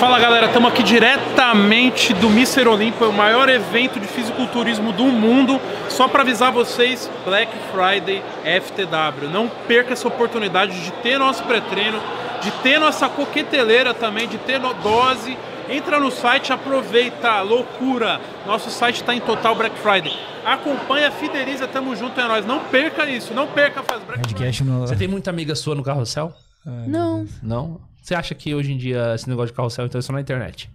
Fala galera, estamos aqui diretamente do Mister Olimpo, o maior evento de fisiculturismo do mundo. Só para avisar vocês, Black Friday FTW. Não perca essa oportunidade de ter nosso pré-treino, de ter nossa coqueteleira também, de ter dose. Entra no site, aproveita, loucura. Nosso site está em total Black Friday. Acompanha, fideliza, tamo junto, é nóis. Não perca isso, não perca, faz Black Friday. Você tem muita amiga sua no carrossel? Ai, não. Não? Você acha que hoje em dia esse negócio de carrossel então é só na internet?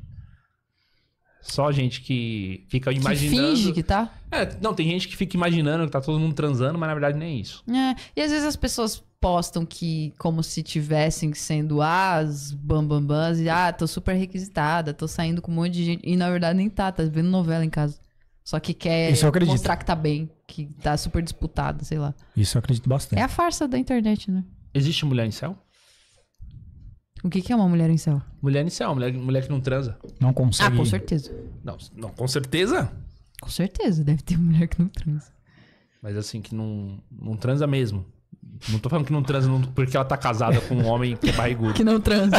Só gente que fica imaginando. Que finge que tá? É, não, tem gente que fica imaginando que tá todo mundo transando, mas na verdade nem é isso. É, e às vezes as pessoas postam que como se tivessem sendo as bambambãs e ah, tô super requisitada, tô saindo com um monte de gente. E na verdade nem tá, tá vendo novela em casa. Só que quer mostrar que tá bem, que tá super disputado, sei lá. Isso eu acredito bastante. É a farsa da internet, né? Existe mulher em céu? O que, que é uma mulher em céu? Mulher em céu, mulher, mulher que não transa. Não consegue. Ah, com certeza. Não, não, com certeza? Com certeza, deve ter mulher que não transa. Mas assim, que não, não transa mesmo. Não tô falando que não transa não, porque ela tá casada com um homem que é barrigudo. que não transa.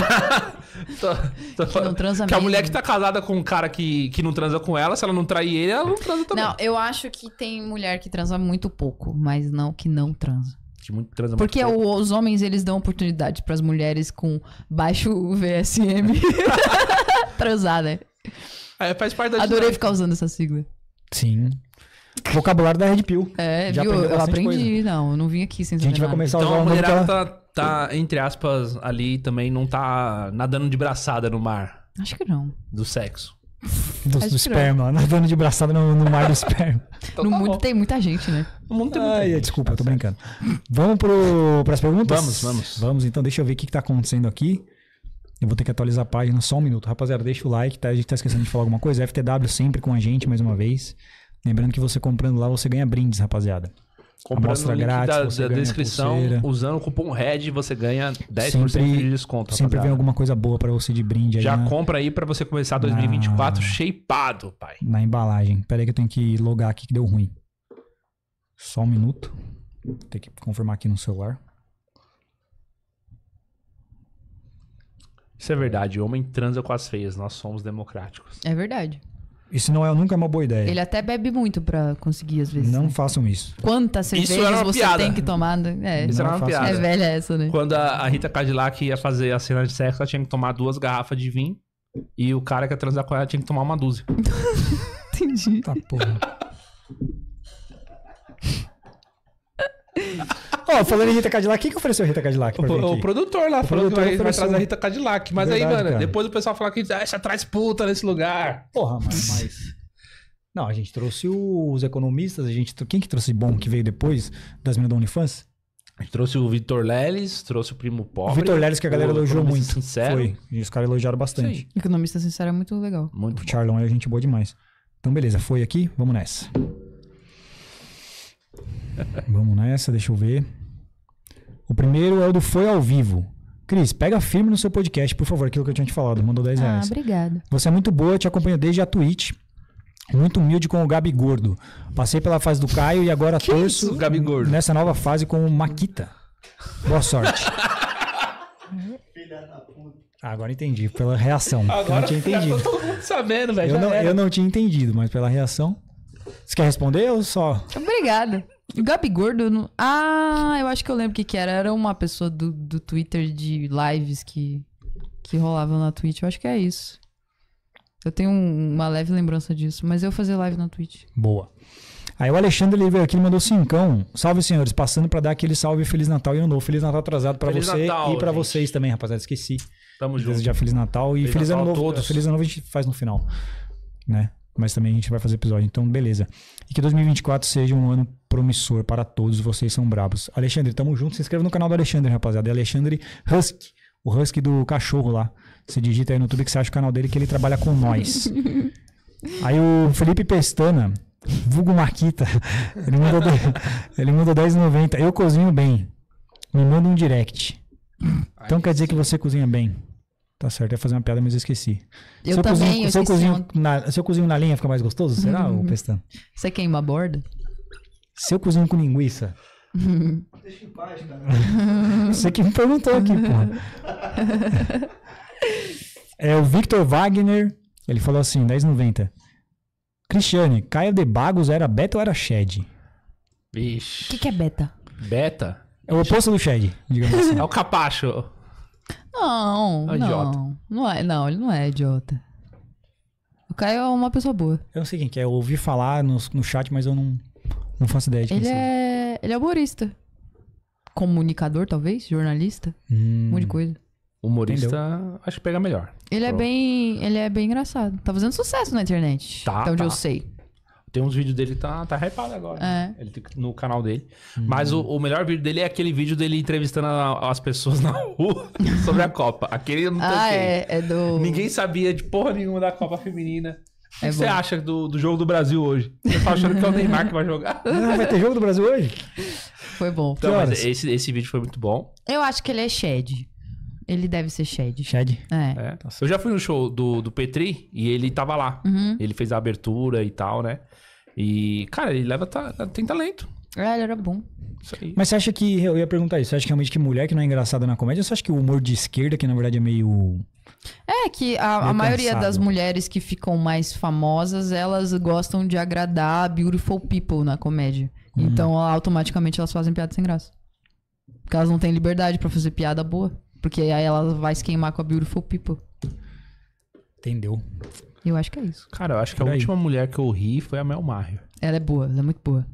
tô, tô que não transa que mesmo. a mulher que tá casada com um cara que, que não transa com ela, se ela não trair ele, ela não transa também. Não, eu acho que tem mulher que transa muito pouco, mas não que não transa de muito é Porque o, os homens, eles dão oportunidade para as mulheres com baixo VSM transar, né? É, faz parte da Adorei ficar usando essa sigla. Sim. Vocabulário da Red Pill. É, Já viu? Eu aprendi, coisa. não. Eu não vim aqui sem A gente vai começar a então, usar então, a mulher tá, tá, entre aspas, ali também não tá nadando de braçada no mar. Acho que não. Do sexo. Do, do esperma, nadando de braçada no, no mar do esperma. Então, no tá mundo bom. tem muita gente, né? No mundo tem muita Ai, gente. Desculpa, tá tô certo. brincando. Vamos para as perguntas? Vamos, vamos. Vamos, então, deixa eu ver o que, está acontecendo aqui. Eu vou ter que atualizar a página só um minuto. Rapaziada, deixa o like, tá? A gente tá esquecendo de falar alguma coisa. FTW sempre com a gente, mais uma vez. Lembrando que você comprando lá, você ganha brindes, rapaziada comprando o link grátis, da, da descrição, usando o cupom RED, você ganha 10% sempre, de desconto. Sempre vem alguma coisa boa para você de brinde. Já né? compra aí para você começar 2024 na... Ah. shapeado, pai. Na embalagem. Pera aí que eu tenho que logar aqui que deu ruim. Só um minuto. Tem que confirmar aqui no celular. Isso é verdade. Homem transa com as feias. Nós somos democráticos. É verdade. Isso não é, nunca é uma boa ideia. Ele até bebe muito para conseguir, às vezes. Não né? façam isso. Quantas cervejas você piada. tem que tomar? É, isso não era uma piada. É velha essa, né? Quando a Rita Cadillac ia fazer a cena de sexo, ela tinha que tomar duas garrafas de vinho. E o cara que ia transar com ela tinha que tomar uma dúzia. Entendi. Tá porra. Ó, oh, falando em Rita Cadillac, quem que ofereceu a Rita Cadillac? O, o, produtor lá o falou produtor que vai, vai trazer a Rita Cadillac. Mas Verdade, aí, mano, cara. depois o pessoal fala que ah, essa traz puta nesse lugar. Porra, mas. Não, a gente trouxe os economistas, a gente. Quem que trouxe bom que veio depois das meninas da OnlyFans? A gente trouxe o Vitor Leles, trouxe o Primo Pobre. O Vitor Leles, que a galera elogiou muito. Sincero. Foi. E os caras elogiaram bastante. Sim. Economista Sincero é muito legal. Muito. O Charlon é gente boa demais. Então, beleza, foi aqui, vamos nessa. vamos nessa, deixa eu ver. O primeiro é o do Foi ao Vivo. Cris, pega firme no seu podcast, por favor, aquilo que eu tinha te falado, mandou 10 ah, reais. Ah, obrigado. Você é muito boa, te acompanho desde a Twitch. Muito humilde com o Gabi Gordo. Passei pela fase do Caio e agora que torço isso, Gabi Gordo. nessa nova fase com o Maquita. Boa sorte. Ah, agora entendi, pela reação. Agora eu não tinha entendido. Todo mundo sabendo, velho. Eu, não, eu não tinha entendido, mas pela reação. Você quer responder ou só? Obrigado. Gabi Gordo? Não... Ah, eu acho que eu lembro o que, que era. Era uma pessoa do, do Twitter de lives que, que rolava na Twitch. Eu acho que é isso. Eu tenho um, uma leve lembrança disso, mas eu fazia live na Twitch. Boa. Aí o Alexandre ele veio aqui e mandou cincão. Salve, senhores. Passando para dar aquele salve Feliz Natal e Ano Novo. Feliz Natal atrasado para você Natal, e para vocês também, rapaziada. Esqueci. Tamo junto. Desejar Feliz Natal e Feliz, Feliz Natal Ano Novo. Todos. Feliz Ano Novo a gente faz no final, né? mas também a gente vai fazer episódio. Então, beleza. E que 2024 seja um ano promissor para todos, vocês são bravos Alexandre, tamo junto. Se inscreva no canal do Alexandre, rapaziada. É Alexandre Husky, o Husky do cachorro lá. Você digita aí no YouTube que você acha o canal dele que ele trabalha com nós. aí o Felipe Pestana, vulgo Marquita, ele mandou, mandou 10,90. Eu cozinho bem. Me manda um direct. Então quer dizer que você cozinha bem. Tá certo, ia fazer uma piada, mas eu esqueci. Eu seu também, cozinho, eu seu cozinho, ontem. na, cozinho na linha fica mais gostoso, será, uhum. Pestano? Você queima a borda? se eu cozinho com linguiça. Deixa em paz, cara. Você que me perguntou aqui, porra. é, o Victor Wagner, ele falou assim, 1090. Cristiane, Caio de Bagos era beta ou era shed? Vixe. O que, que é beta? Beta? É o oposto do shed, digamos assim. É o capacho. Não, é não. Não, é, não, ele não é idiota. O Caio é uma pessoa boa. Eu não sei quem que é, eu ouvi falar no, no chat, mas eu não, não faço ideia de quem ele seja. é. Ele é humorista. Comunicador, talvez? Jornalista? Hum. Um monte de coisa. Humorista, Entendeu? acho que pega melhor. Ele é Pro. é bem. Ele é bem engraçado. Tá fazendo sucesso na internet. Tá. Até onde tá. eu sei. Tem uns vídeos dele tá tá hypado agora. Né? É. Ele tem, no canal dele. Hum. Mas o, o, melhor vídeo dele é aquele vídeo dele entrevistando a, as pessoas na rua sobre a Copa. Aquele eu não ah, É, é do... Ninguém sabia de porra nenhuma da Copa Feminina. O que, é você acha do, do jogo do Brasil hoje? Você tá achando que é o Neymar que vai jogar? Ah, vai ter jogo do Brasil hoje? Foi bom. Então, esse, esse vídeo foi muito bom. Eu acho que ele é Shed. Ele deve ser Shed. Shed? É. é. Eu já fui no show do, do Petri e ele tava lá. Uhum. Ele fez a abertura e tal, né? E, cara, ele leva ta... tem talento. É, ele era bom. Mas você acha que. Eu ia perguntar isso. Você acha que realmente que mulher que não é engraçada na comédia? Ou você acha que o humor de esquerda, que na verdade é meio. É, que a, a maioria das mulheres que ficam mais famosas, elas gostam de agradar beautiful people na comédia. Uhum. Então, automaticamente elas fazem piada sem graça. Porque elas não têm liberdade para fazer piada boa. Porque aí ela vai se queimar com a Beautiful People. Entendeu? Eu acho que é isso. Cara, eu acho que a aí. última mulher que eu ri foi a Mel Maher. Ela é boa, ela é muito boa.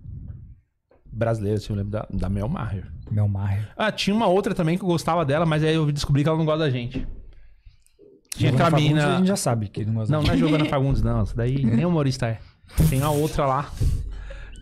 Brasileira, se assim, eu lembro da, da Mel Maher. Mel Maher. Ah, tinha uma outra também que eu gostava dela, mas aí eu descobri que ela não gosta da gente. Tinha Giovana aquela A gente já sabe que ele não gosta Não, não é Giovana Fagundes, não. Essa daí nem humorista é. Tem a outra lá.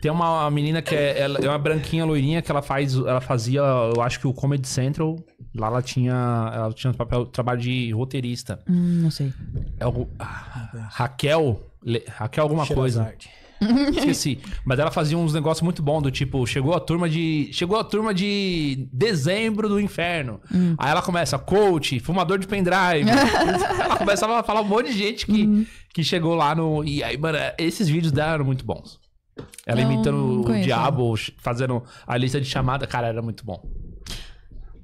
Tem uma menina que é, ela, é uma branquinha loirinha que ela faz, ela fazia, eu acho que o Comedy Central, lá ela tinha, ela tinha papel, trabalho de roteirista. Hum, não sei. É o, ah, Raquel, Le, Raquel alguma coisa. Esqueci. Mas ela fazia uns negócios muito bons, do tipo, chegou a turma de. Chegou a turma de dezembro do inferno. Hum. Aí ela começa, coach, fumador de pendrive. ela começava a falar um monte de gente que, hum. que chegou lá no. E aí, mano, esses vídeos dela eram muito bons. Ela não, imitando não o diabo, fazendo a lista de chamada. Cara, era muito bom.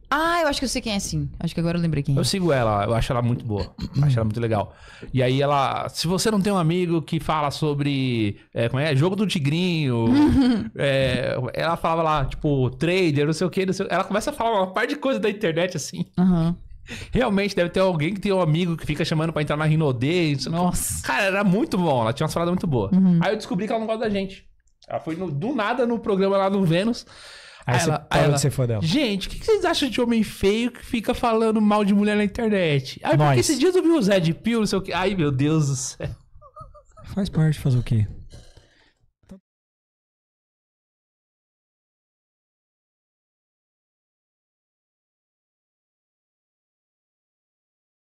Ah, eu acho que eu sei quem é sim. Acho que agora eu lembrei quem é. Eu sigo ela, eu acho ela muito boa. acho ela muito legal. E aí ela. Se você não tem um amigo que fala sobre. É, como é? Jogo do Tigrinho. é, ela falava lá, tipo, trader, não sei o quê. Sei, ela começa a falar uma par de coisa da internet assim. Uhum. Realmente, deve ter alguém que tem um amigo que fica chamando pra entrar na Rinode. Nossa. Cara, era muito bom. Ela tinha umas falada muito boas. Uhum. Aí eu descobri que ela não gosta da gente. Ela foi no, do nada no programa lá no Vênus. Aí, aí você ela, aí de ser fã dela. Gente, o que, que, vocês acham de homem feio que fica falando mal de mulher na internet? Aí, Nós. porque esses dias eu vi o Zé de Pio, não sei o quê. Ai, meu Deus do céu. Faz parte fazer o quê?